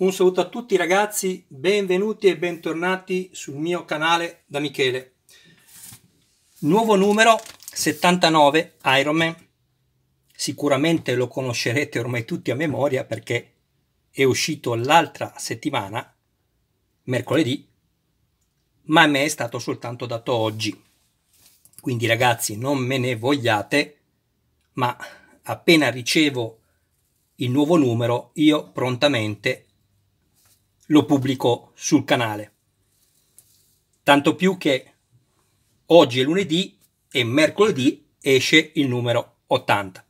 Un saluto a tutti ragazzi, benvenuti e bentornati sul mio canale da Michele. Nuovo numero 79 Iron Man. Sicuramente lo conoscerete ormai tutti a memoria perché è uscito l'altra settimana, mercoledì, ma a me è stato soltanto dato oggi. Quindi ragazzi non me ne vogliate, ma appena ricevo il nuovo numero io prontamente lo pubblico sul canale. Tanto più che oggi è lunedì e mercoledì esce il numero 80.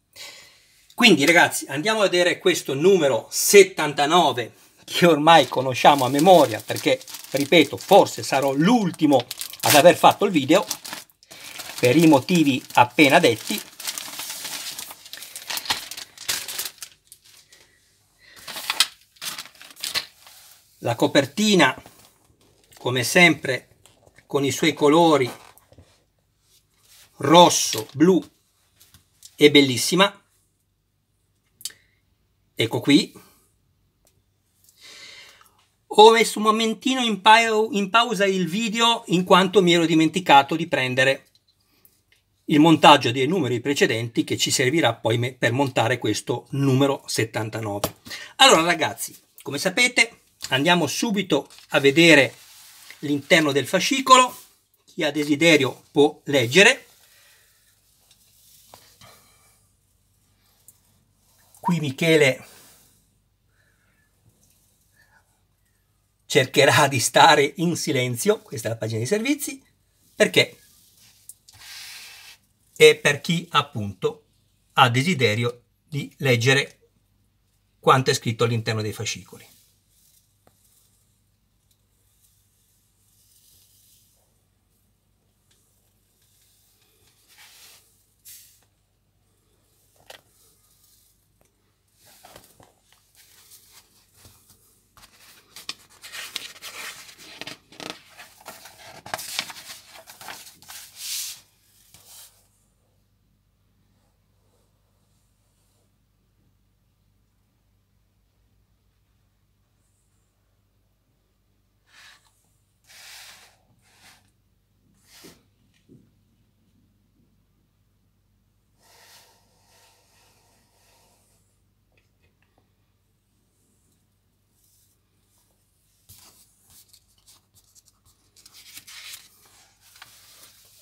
Quindi ragazzi andiamo a vedere questo numero 79 che ormai conosciamo a memoria perché ripeto forse sarò l'ultimo ad aver fatto il video per i motivi appena detti La copertina, come sempre, con i suoi colori rosso, blu, è bellissima. Ecco qui. Ho messo un momentino in, pa in pausa il video in quanto mi ero dimenticato di prendere il montaggio dei numeri precedenti che ci servirà poi per montare questo numero 79. Allora ragazzi, come sapete Andiamo subito a vedere l'interno del fascicolo, chi ha desiderio può leggere. Qui Michele cercherà di stare in silenzio, questa è la pagina di servizi, perché è per chi appunto ha desiderio di leggere quanto è scritto all'interno dei fascicoli.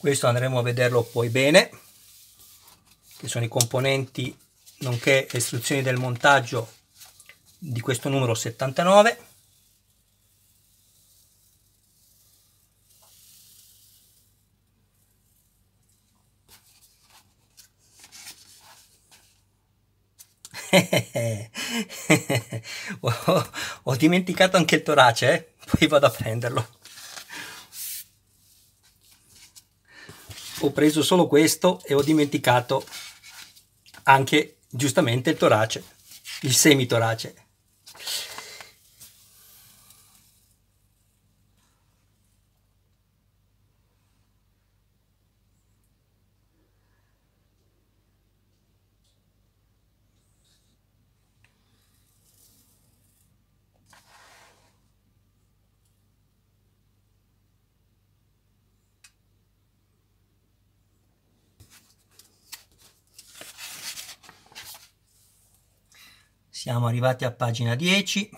questo andremo a vederlo poi bene che sono i componenti nonché le istruzioni del montaggio di questo numero 79 ho, ho dimenticato anche il torace eh? poi vado a prenderlo ho preso solo questo e ho dimenticato anche giustamente il torace, il semitorace. Siamo arrivati a pagina 10.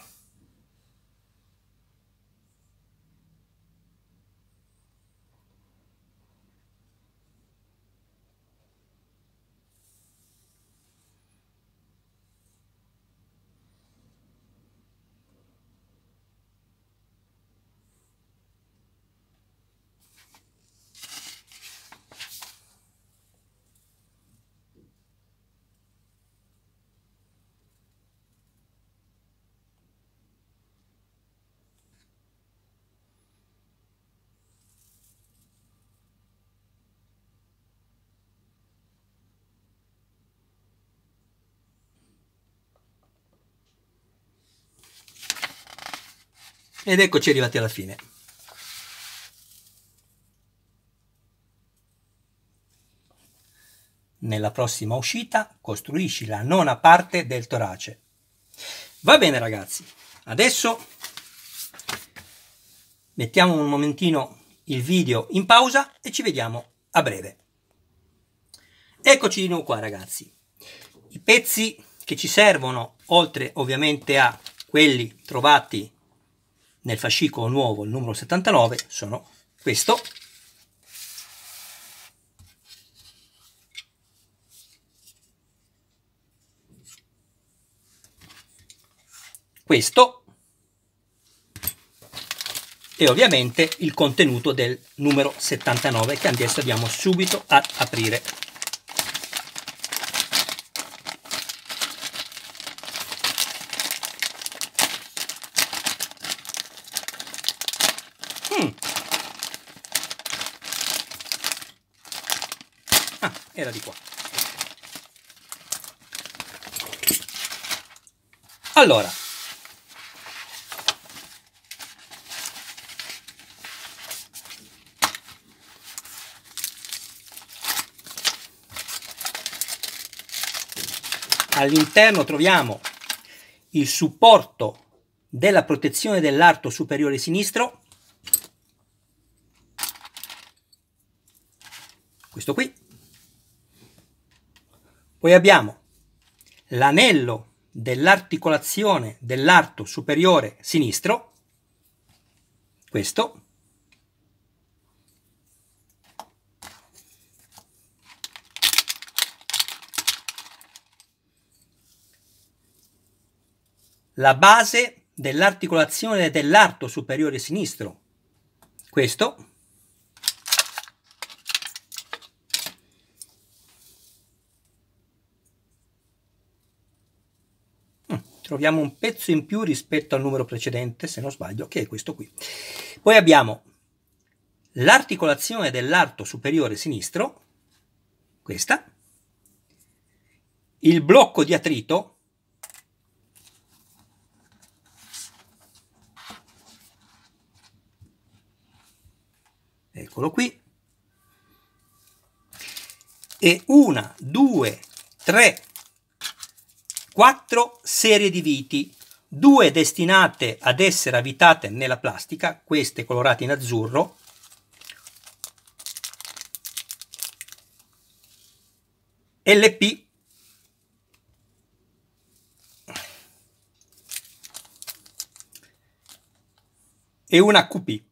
Ed eccoci arrivati alla fine. Nella prossima uscita costruisci la nona parte del torace. Va bene ragazzi, adesso mettiamo un momentino il video in pausa e ci vediamo a breve. Eccoci di nuovo qua ragazzi. I pezzi che ci servono, oltre ovviamente a quelli trovati nel fascicolo nuovo, il numero 79, sono questo. Questo e ovviamente il contenuto del numero 79 che adesso andiamo subito ad aprire. Allora, all'interno troviamo il supporto della protezione dell'arto superiore sinistro, questo qui, poi abbiamo l'anello dell'articolazione dell'arto superiore sinistro, questo, la base dell'articolazione dell'arto superiore sinistro, questo, troviamo un pezzo in più rispetto al numero precedente, se non sbaglio, che è questo qui. Poi abbiamo l'articolazione dell'arto superiore sinistro, questa, il blocco di atrito, eccolo qui, e una, due, tre, quattro serie di viti, due destinate ad essere abitate nella plastica, queste colorate in azzurro, LP e una QP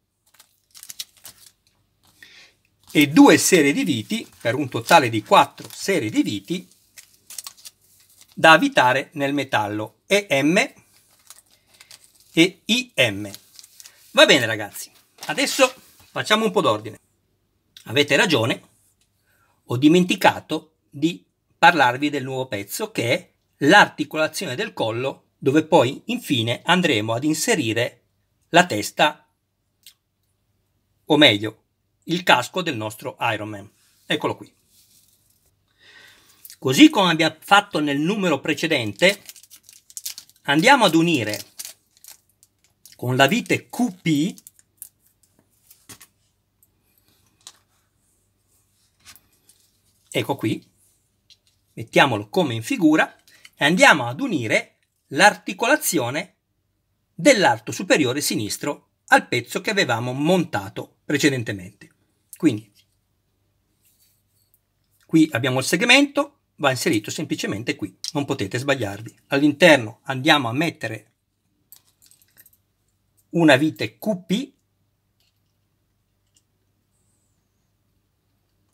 e due serie di viti per un totale di quattro serie di viti da avvitare nel metallo EM e IM. Va bene ragazzi, adesso facciamo un po' d'ordine. Avete ragione, ho dimenticato di parlarvi del nuovo pezzo che è l'articolazione del collo dove poi infine andremo ad inserire la testa o meglio il casco del nostro Ironman. Eccolo qui. Così come abbiamo fatto nel numero precedente, andiamo ad unire con la vite QP ecco qui, mettiamolo come in figura e andiamo ad unire l'articolazione dell'arto superiore sinistro al pezzo che avevamo montato precedentemente. Quindi qui abbiamo il segmento, va inserito semplicemente qui, non potete sbagliarvi. All'interno andiamo a mettere una vite QP,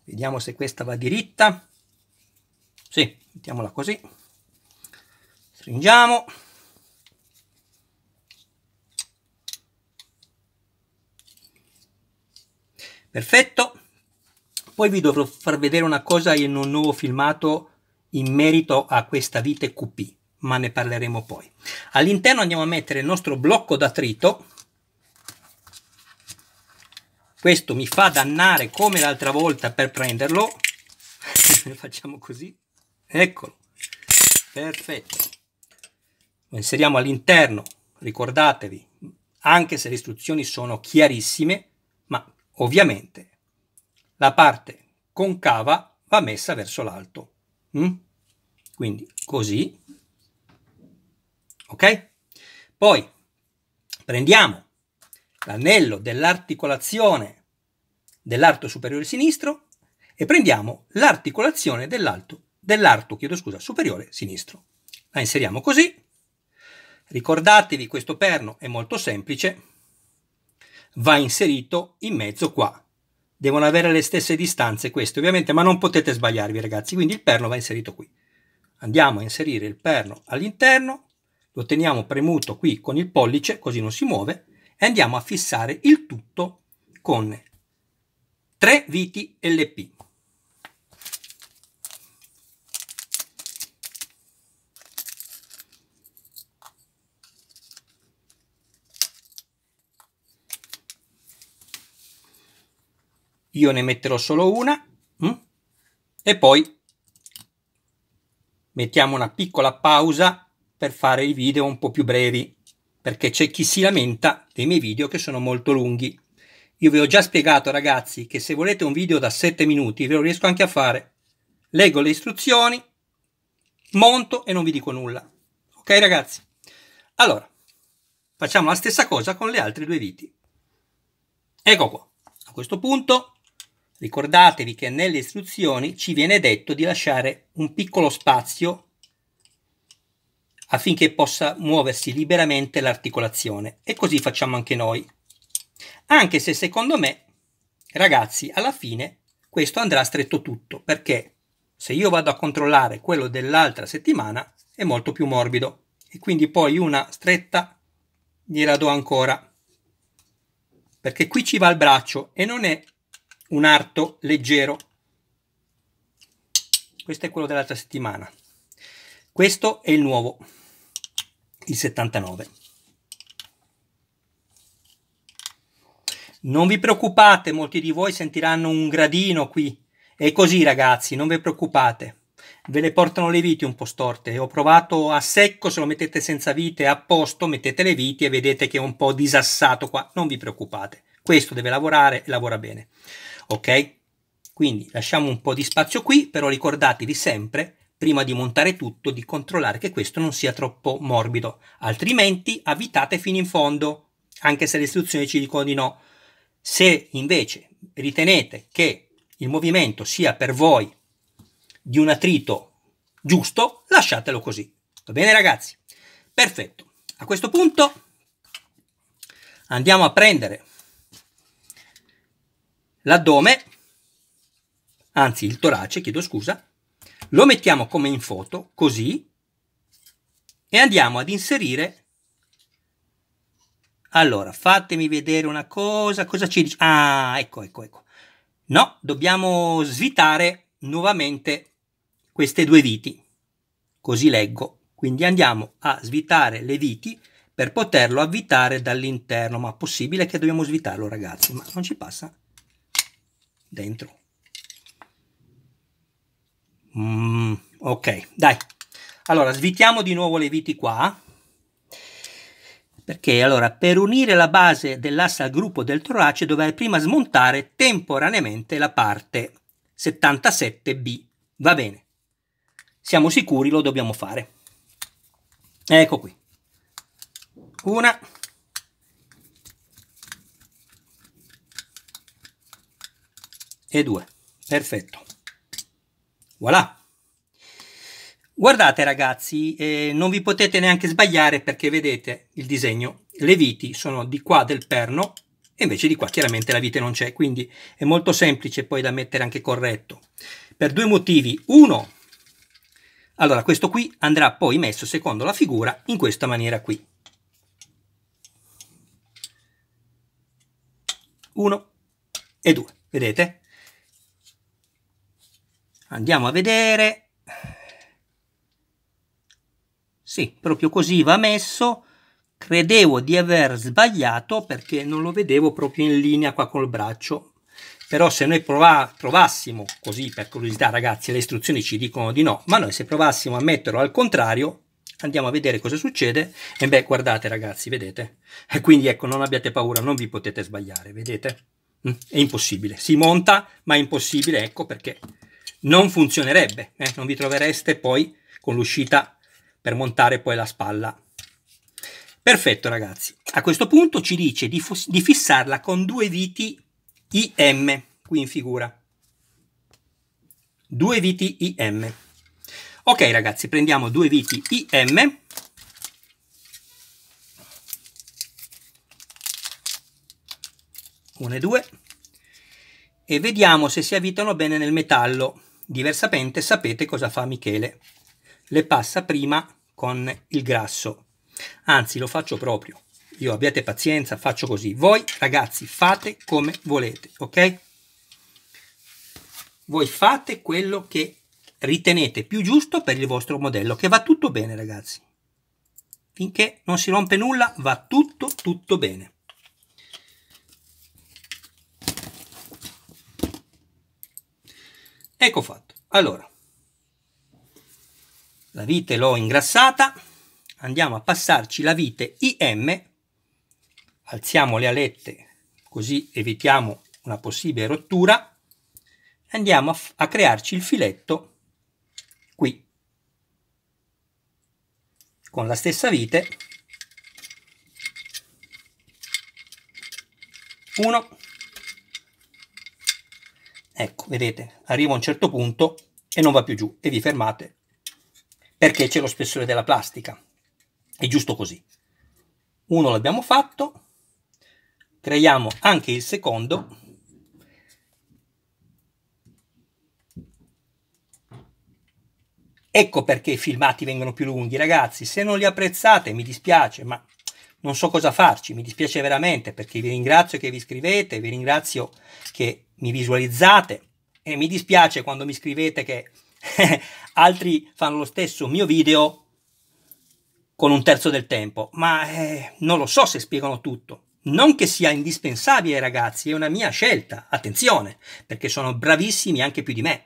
vediamo se questa va diritta, sì, mettiamola così, stringiamo, perfetto, poi vi dovrò far vedere una cosa in un nuovo filmato in merito a questa vite QP, ma ne parleremo poi. All'interno andiamo a mettere il nostro blocco d'attrito, questo mi fa dannare come l'altra volta per prenderlo, facciamo così, eccolo, perfetto. Lo inseriamo all'interno, ricordatevi, anche se le istruzioni sono chiarissime, ma ovviamente la parte concava va messa verso l'alto. Mm? quindi così, ok? Poi prendiamo l'anello dell'articolazione dell'arto superiore sinistro e prendiamo l'articolazione dell'arto, dell'arto chiedo scusa, superiore sinistro. La inseriamo così. Ricordatevi, questo perno è molto semplice, va inserito in mezzo qua. Devono avere le stesse distanze queste, ovviamente, ma non potete sbagliarvi, ragazzi, quindi il perno va inserito qui andiamo a inserire il perno all'interno, lo teniamo premuto qui con il pollice così non si muove e andiamo a fissare il tutto con tre viti LP. Io ne metterò solo una mm, e poi mettiamo una piccola pausa per fare i video un po' più brevi, perché c'è chi si lamenta dei miei video che sono molto lunghi. Io vi ho già spiegato ragazzi che se volete un video da 7 minuti ve lo riesco anche a fare. Leggo le istruzioni, monto e non vi dico nulla. Ok ragazzi? Allora, facciamo la stessa cosa con le altre due viti. Ecco qua. A questo punto Ricordatevi che nelle istruzioni ci viene detto di lasciare un piccolo spazio affinché possa muoversi liberamente l'articolazione e così facciamo anche noi. Anche se secondo me, ragazzi, alla fine questo andrà stretto tutto perché se io vado a controllare quello dell'altra settimana è molto più morbido e quindi poi una stretta gliela do ancora perché qui ci va il braccio e non è un arto leggero. Questo è quello dell'altra settimana. Questo è il nuovo, il 79. Non vi preoccupate, molti di voi sentiranno un gradino qui. È così ragazzi, non vi preoccupate. Ve le portano le viti un po' storte. Ho provato a secco, se lo mettete senza vite a posto, mettete le viti e vedete che è un po' disassato qua. Non vi preoccupate questo deve lavorare e lavora bene. Ok? Quindi lasciamo un po' di spazio qui, però ricordatevi sempre, prima di montare tutto, di controllare che questo non sia troppo morbido, altrimenti avvitate fino in fondo, anche se le istruzioni ci dicono di no. Se invece ritenete che il movimento sia per voi di un attrito giusto, lasciatelo così. Va bene ragazzi? Perfetto. A questo punto andiamo a prendere L'addome, anzi il torace, chiedo scusa, lo mettiamo come in foto, così, e andiamo ad inserire... Allora, fatemi vedere una cosa, cosa ci dice? Ah, ecco, ecco, ecco. No, dobbiamo svitare nuovamente queste due viti, così leggo. Quindi andiamo a svitare le viti per poterlo avvitare dall'interno, ma possibile che dobbiamo svitarlo ragazzi, ma non ci passa dentro. Mm, ok, dai. Allora, svitiamo di nuovo le viti qua. Perché allora, per unire la base dell'asse al gruppo del torace dovrai prima smontare temporaneamente la parte 77B. Va bene. Siamo sicuri, lo dobbiamo fare. Ecco qui. Una. e 2. Perfetto. Voilà. Guardate ragazzi, eh, non vi potete neanche sbagliare perché vedete il disegno. Le viti sono di qua del perno e invece di qua chiaramente la vite non c'è, quindi è molto semplice poi da mettere anche corretto. Per due motivi. Uno, allora questo qui andrà poi messo secondo la figura in questa maniera qui. Uno e due, vedete? Andiamo a vedere. Sì, proprio così va messo. Credevo di aver sbagliato perché non lo vedevo proprio in linea qua col braccio. Però se noi prova provassimo, così per curiosità ragazzi, le istruzioni ci dicono di no, ma noi se provassimo a metterlo al contrario, andiamo a vedere cosa succede e beh guardate ragazzi vedete e quindi ecco non abbiate paura non vi potete sbagliare vedete mm, è impossibile si monta ma è impossibile ecco perché non funzionerebbe, eh? non vi trovereste poi con l'uscita per montare poi la spalla. Perfetto ragazzi, a questo punto ci dice di, di fissarla con due viti IM, qui in figura. Due viti IM. Ok ragazzi, prendiamo due viti IM Uno e due e vediamo se si avvitano bene nel metallo Diversamente sapete cosa fa Michele. Le passa prima con il grasso. Anzi, lo faccio proprio. Io abbiate pazienza, faccio così. Voi ragazzi fate come volete, ok? Voi fate quello che ritenete più giusto per il vostro modello, che va tutto bene ragazzi. Finché non si rompe nulla, va tutto, tutto bene. Ecco fatto. Allora, la vite l'ho ingrassata, andiamo a passarci la vite IM, alziamo le alette così evitiamo una possibile rottura, andiamo a, a crearci il filetto qui. Con la stessa vite 1 Ecco, vedete, arriva a un certo punto e non va più giù e vi fermate perché c'è lo spessore della plastica. È giusto così. Uno l'abbiamo fatto, creiamo anche il secondo. Ecco perché i filmati vengono più lunghi, ragazzi. Se non li apprezzate, mi dispiace, ma non so cosa farci. Mi dispiace veramente perché vi ringrazio che vi iscrivete, vi ringrazio che mi visualizzate e mi dispiace quando mi scrivete che altri fanno lo stesso mio video con un terzo del tempo, ma eh, non lo so se spiegano tutto. Non che sia indispensabile, ragazzi, è una mia scelta, attenzione, perché sono bravissimi anche più di me.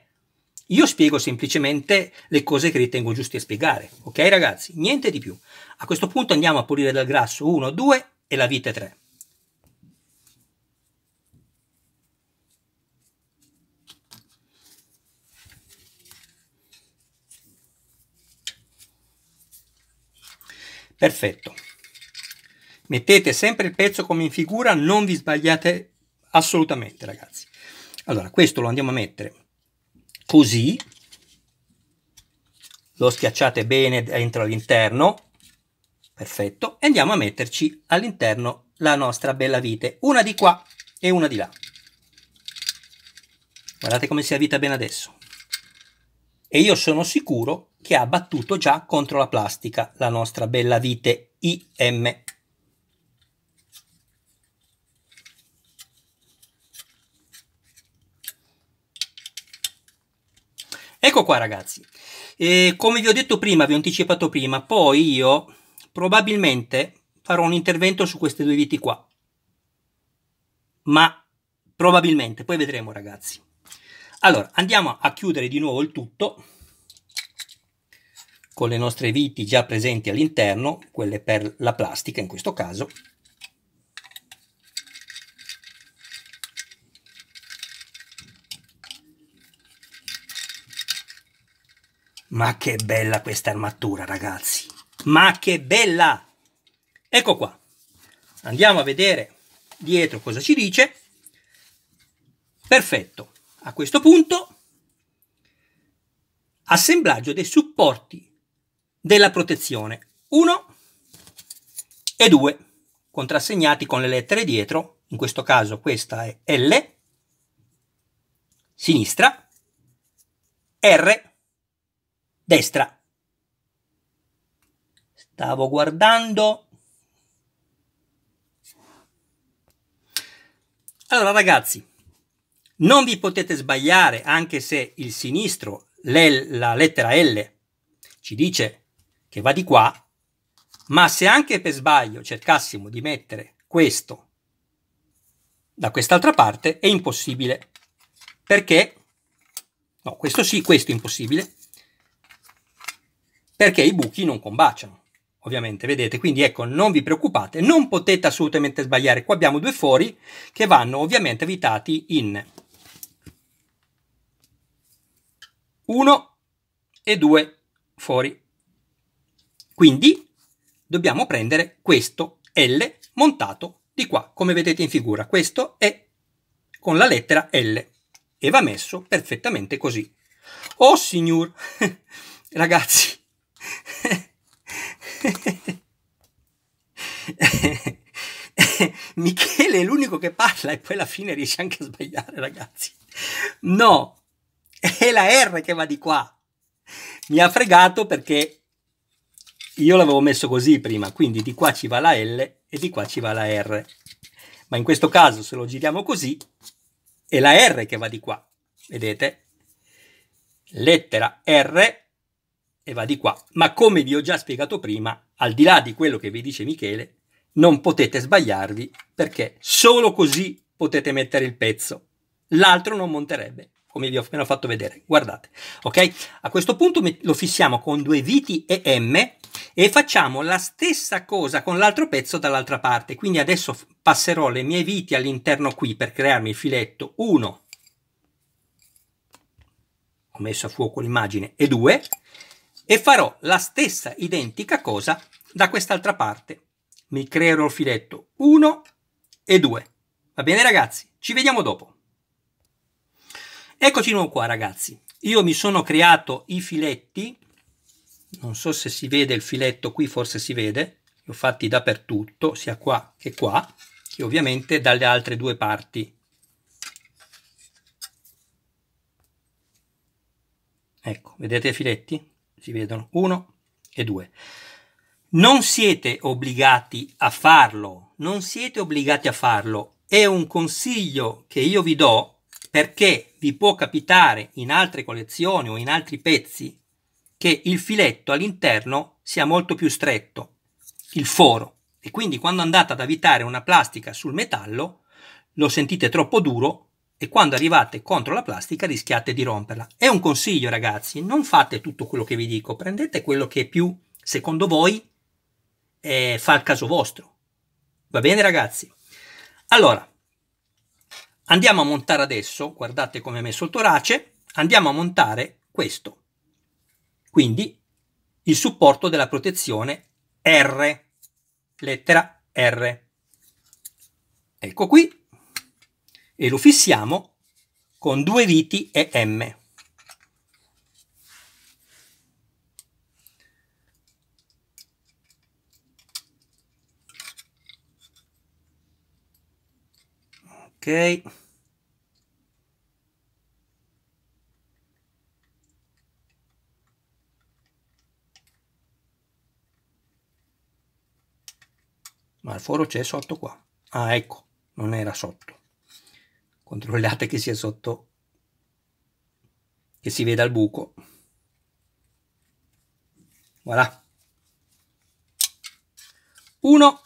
Io spiego semplicemente le cose che ritengo giuste spiegare, ok ragazzi? Niente di più. A questo punto andiamo a pulire dal grasso 1, 2 e la vite 3. Perfetto. Mettete sempre il pezzo come in figura, non vi sbagliate assolutamente ragazzi. Allora, questo lo andiamo a mettere così, lo schiacciate bene dentro all'interno, perfetto, e andiamo a metterci all'interno la nostra bella vite, una di qua e una di là. Guardate come si avvita bene adesso. E io sono sicuro che ha battuto già contro la plastica, la nostra bella vite IM. Ecco qua ragazzi, e come vi ho detto prima, vi ho anticipato prima, poi io probabilmente farò un intervento su queste due viti qua, ma probabilmente, poi vedremo ragazzi. Allora, andiamo a chiudere di nuovo il tutto con le nostre viti già presenti all'interno, quelle per la plastica in questo caso, Ma che bella questa armatura, ragazzi! Ma che bella! Ecco qua. Andiamo a vedere dietro cosa ci dice. Perfetto. A questo punto, assemblaggio dei supporti della protezione 1 e 2, contrassegnati con le lettere dietro, in questo caso questa è L, sinistra, R, destra. Stavo guardando... Allora ragazzi, non vi potete sbagliare anche se il sinistro, la lettera L, ci dice che va di qua, ma se anche per sbaglio cercassimo di mettere questo da quest'altra parte è impossibile, perché, no, questo sì, questo è impossibile, perché i buchi non combaciano, ovviamente, vedete? Quindi ecco, non vi preoccupate, non potete assolutamente sbagliare. Qua abbiamo due fori che vanno ovviamente evitati in 1 e 2 fori. Quindi dobbiamo prendere questo L montato di qua, come vedete in figura. Questo è con la lettera L e va messo perfettamente così. Oh signor, ragazzi, Michele è l'unico che parla e poi alla fine riesce anche a sbagliare, ragazzi. No, è la R che va di qua. Mi ha fregato perché io l'avevo messo così prima, quindi di qua ci va la L e di qua ci va la R. Ma in questo caso se lo giriamo così è la R che va di qua, vedete? Lettera R e va di qua. Ma come vi ho già spiegato prima, al di là di quello che vi dice Michele, non potete sbagliarvi perché solo così potete mettere il pezzo. L'altro non monterebbe come vi ho appena fatto vedere, guardate, ok? A questo punto lo fissiamo con due viti e M e facciamo la stessa cosa con l'altro pezzo dall'altra parte, quindi adesso passerò le mie viti all'interno qui per crearmi il filetto 1, ho messo a fuoco l'immagine, e 2, e farò la stessa identica cosa da quest'altra parte, mi creerò il filetto 1 e 2, va bene ragazzi? Ci vediamo dopo! Eccoci noi qua ragazzi, io mi sono creato i filetti, non so se si vede il filetto qui, forse si vede, li ho fatti dappertutto, sia qua che qua, che ovviamente dalle altre due parti. Ecco, vedete i filetti? Si vedono uno e due. Non siete obbligati a farlo, non siete obbligati a farlo. È un consiglio che io vi do perché vi può capitare in altre collezioni o in altri pezzi che il filetto all'interno sia molto più stretto, il foro, e quindi quando andate ad avvitare una plastica sul metallo lo sentite troppo duro e quando arrivate contro la plastica rischiate di romperla. È un consiglio ragazzi, non fate tutto quello che vi dico, prendete quello che più secondo voi eh, fa il caso vostro. Va bene ragazzi? Allora, Andiamo a montare adesso, guardate come è messo il torace, andiamo a montare questo. Quindi il supporto della protezione R, lettera R. Ecco qui e lo fissiamo con due viti e M. Ok. ma il foro c'è sotto qua ah ecco non era sotto controllate che sia sotto che si veda il buco voilà 1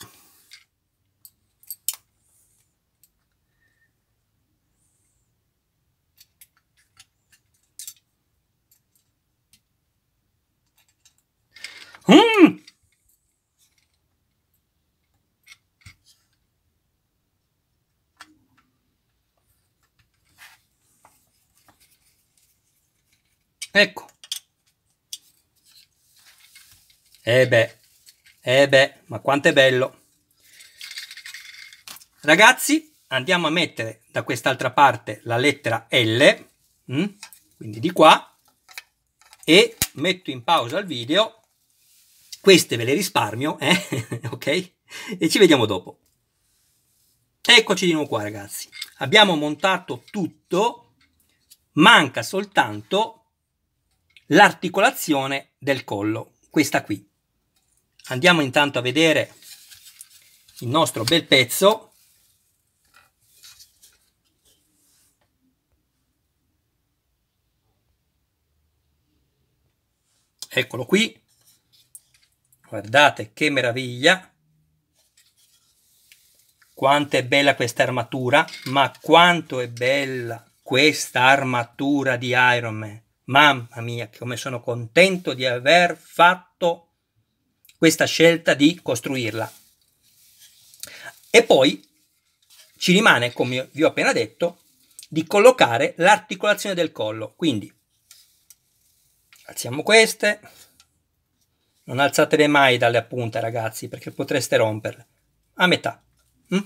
Ecco. E eh beh, e eh beh, ma quanto è bello. Ragazzi, andiamo a mettere da quest'altra parte la lettera L, mm? quindi di qua, e metto in pausa il video. Queste ve le risparmio, eh? ok? E ci vediamo dopo. Eccoci di nuovo qua ragazzi. Abbiamo montato tutto, manca soltanto l'articolazione del collo, questa qui. Andiamo intanto a vedere il nostro bel pezzo. Eccolo qui. Guardate che meraviglia. Quanto è bella questa armatura, ma quanto è bella questa armatura di Iron Man. Mamma mia, come sono contento di aver fatto questa scelta di costruirla. E poi ci rimane, come vi ho appena detto, di collocare l'articolazione del collo. Quindi alziamo queste. Non alzatele mai dalle punte, ragazzi, perché potreste romperle. A metà. Mm?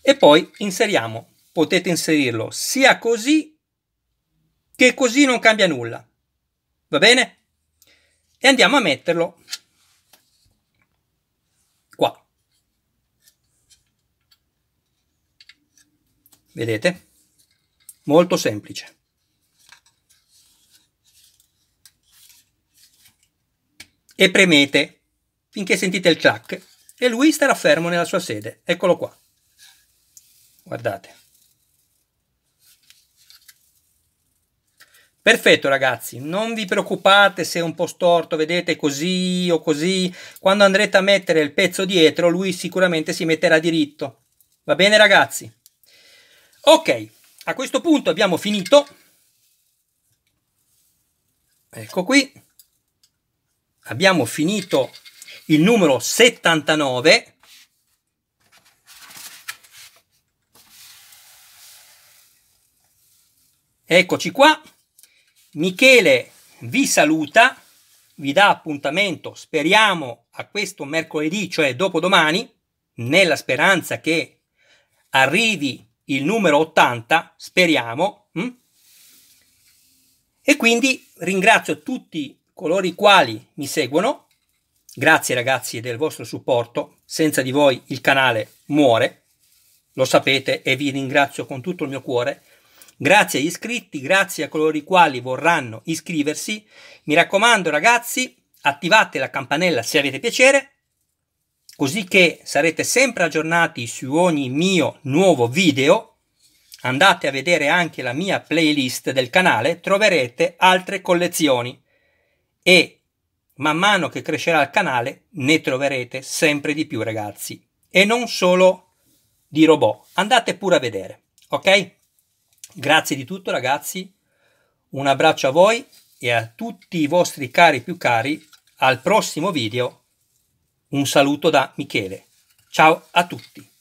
E poi inseriamo. Potete inserirlo sia così che così non cambia nulla. Va bene? E andiamo a metterlo qua. Vedete? Molto semplice. E premete finché sentite il clack e lui starà fermo nella sua sede. Eccolo qua. Guardate. Perfetto ragazzi, non vi preoccupate se è un po' storto, vedete così o così, quando andrete a mettere il pezzo dietro lui sicuramente si metterà diritto, va bene ragazzi? Ok, a questo punto abbiamo finito, ecco qui, abbiamo finito il numero 79, eccoci qua, Michele vi saluta, vi dà appuntamento, speriamo, a questo mercoledì, cioè dopodomani, nella speranza che arrivi il numero 80, speriamo. Mh? Mm? E quindi ringrazio tutti coloro i quali mi seguono. Grazie ragazzi del vostro supporto, senza di voi il canale muore, lo sapete e vi ringrazio con tutto il mio cuore. Grazie agli iscritti, grazie a coloro i quali vorranno iscriversi. Mi raccomando ragazzi, attivate la campanella se avete piacere, così che sarete sempre aggiornati su ogni mio nuovo video. Andate a vedere anche la mia playlist del canale, troverete altre collezioni e man mano che crescerà il canale ne troverete sempre di più ragazzi. E non solo di robot, andate pure a vedere, ok? Grazie di tutto ragazzi, un abbraccio a voi e a tutti i vostri cari più cari. Al prossimo video un saluto da Michele. Ciao a tutti!